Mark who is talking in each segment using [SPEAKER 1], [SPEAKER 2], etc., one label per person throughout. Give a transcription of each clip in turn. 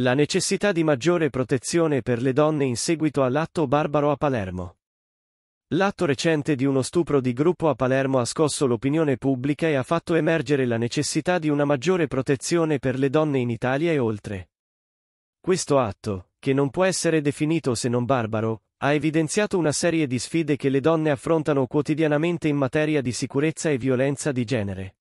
[SPEAKER 1] La necessità di maggiore protezione per le donne in seguito all'atto barbaro a Palermo. L'atto recente di uno stupro di gruppo a Palermo ha scosso l'opinione pubblica e ha fatto emergere la necessità di una maggiore protezione per le donne in Italia e oltre. Questo atto, che non può essere definito se non barbaro, ha evidenziato una serie di sfide che le donne affrontano quotidianamente in materia di sicurezza e violenza di genere.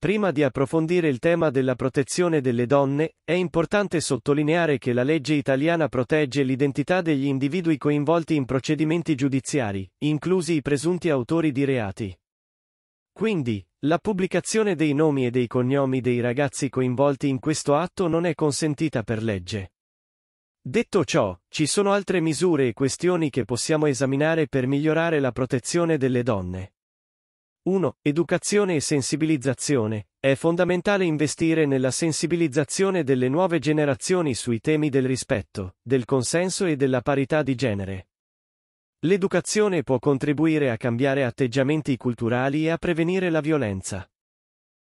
[SPEAKER 1] Prima di approfondire il tema della protezione delle donne, è importante sottolineare che la legge italiana protegge l'identità degli individui coinvolti in procedimenti giudiziari, inclusi i presunti autori di reati. Quindi, la pubblicazione dei nomi e dei cognomi dei ragazzi coinvolti in questo atto non è consentita per legge. Detto ciò, ci sono altre misure e questioni che possiamo esaminare per migliorare la protezione delle donne. 1. Educazione e sensibilizzazione. È fondamentale investire nella sensibilizzazione delle nuove generazioni sui temi del rispetto, del consenso e della parità di genere. L'educazione può contribuire a cambiare atteggiamenti culturali e a prevenire la violenza.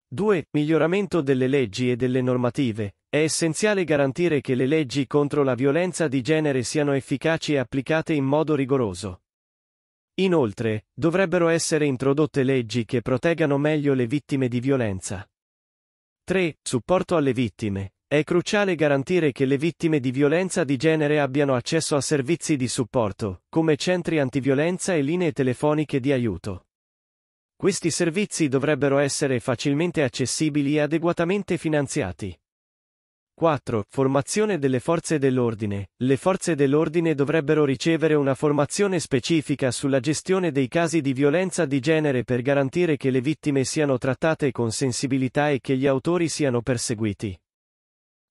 [SPEAKER 1] 2. Miglioramento delle leggi e delle normative. È essenziale garantire che le leggi contro la violenza di genere siano efficaci e applicate in modo rigoroso. Inoltre, dovrebbero essere introdotte leggi che proteggano meglio le vittime di violenza. 3. Supporto alle vittime. È cruciale garantire che le vittime di violenza di genere abbiano accesso a servizi di supporto, come centri antiviolenza e linee telefoniche di aiuto. Questi servizi dovrebbero essere facilmente accessibili e adeguatamente finanziati. 4. Formazione delle forze dell'ordine. Le forze dell'ordine dovrebbero ricevere una formazione specifica sulla gestione dei casi di violenza di genere per garantire che le vittime siano trattate con sensibilità e che gli autori siano perseguiti.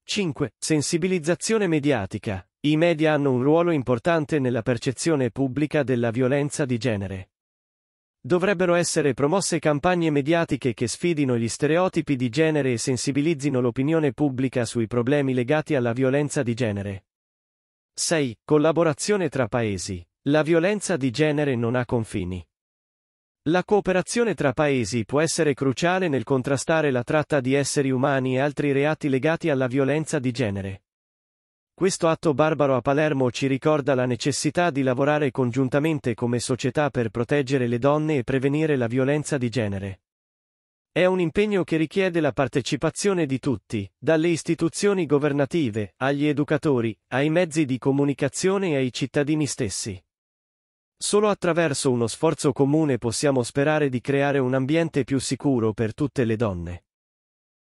[SPEAKER 1] 5. Sensibilizzazione mediatica. I media hanno un ruolo importante nella percezione pubblica della violenza di genere. Dovrebbero essere promosse campagne mediatiche che sfidino gli stereotipi di genere e sensibilizzino l'opinione pubblica sui problemi legati alla violenza di genere. 6. Collaborazione tra Paesi. La violenza di genere non ha confini. La cooperazione tra Paesi può essere cruciale nel contrastare la tratta di esseri umani e altri reati legati alla violenza di genere. Questo atto barbaro a Palermo ci ricorda la necessità di lavorare congiuntamente come società per proteggere le donne e prevenire la violenza di genere. È un impegno che richiede la partecipazione di tutti, dalle istituzioni governative, agli educatori, ai mezzi di comunicazione e ai cittadini stessi. Solo attraverso uno sforzo comune possiamo sperare di creare un ambiente più sicuro per tutte le donne.